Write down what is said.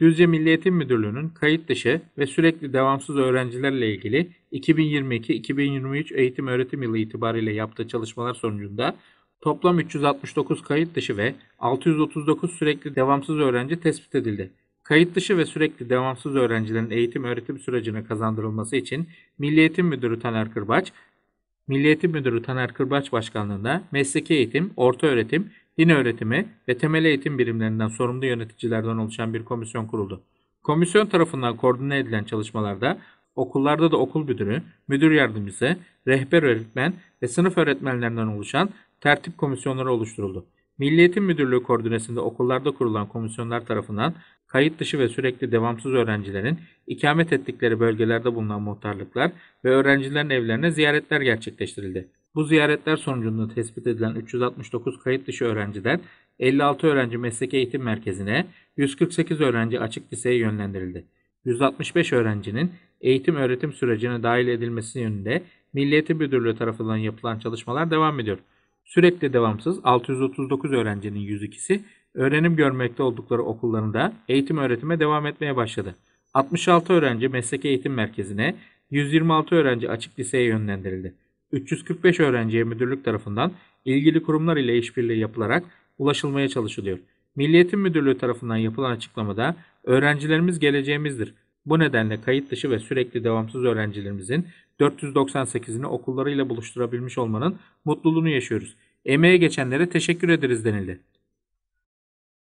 Düzce Milli Eğitim Müdürlüğü'nün kayıt dışı ve sürekli devamsız öğrencilerle ilgili 2022-2023 eğitim öğretim yılı itibariyle yaptığı çalışmalar sonucunda toplam 369 kayıt dışı ve 639 sürekli devamsız öğrenci tespit edildi. Kayıt dışı ve sürekli devamsız öğrencilerin eğitim öğretim sürecine kazandırılması için Milli Eğitim Müdürü Taner Kırbaç, Milli Eğitim Müdürü Taner Kırbaç Başkanlığında mesleki eğitim, orta öğretim din öğretimi ve temel eğitim birimlerinden sorumlu yöneticilerden oluşan bir komisyon kuruldu. Komisyon tarafından koordine edilen çalışmalarda okullarda da okul müdürü, müdür yardımcısı, rehber öğretmen ve sınıf öğretmenlerinden oluşan tertip komisyonları oluşturuldu. Milli Eğitim Müdürlüğü koordinesinde okullarda kurulan komisyonlar tarafından kayıt dışı ve sürekli devamsız öğrencilerin ikamet ettikleri bölgelerde bulunan muhtarlıklar ve öğrencilerin evlerine ziyaretler gerçekleştirildi. Bu ziyaretler sonucunda tespit edilen 369 kayıt dışı öğrenciden 56 öğrenci meslek eğitim merkezine, 148 öğrenci açık liseye yönlendirildi. 165 öğrencinin eğitim öğretim sürecine dahil edilmesi yönünde Milli Eğitim Müdürlüğü tarafından yapılan çalışmalar devam ediyor. Sürekli devamsız 639 öğrencinin 102'si öğrenim görmekte oldukları okullarında eğitim öğretime devam etmeye başladı. 66 öğrenci meslek eğitim merkezine, 126 öğrenci açık liseye yönlendirildi. 345 öğrenciye müdürlük tarafından ilgili kurumlar ile işbirliği yapılarak ulaşılmaya çalışılıyor. Milliyetin Müdürlüğü tarafından yapılan açıklamada öğrencilerimiz geleceğimizdir. Bu nedenle kayıt dışı ve sürekli devamsız öğrencilerimizin 498'ini okullarıyla buluşturabilmiş olmanın mutluluğunu yaşıyoruz. Emeğe geçenlere teşekkür ederiz denildi.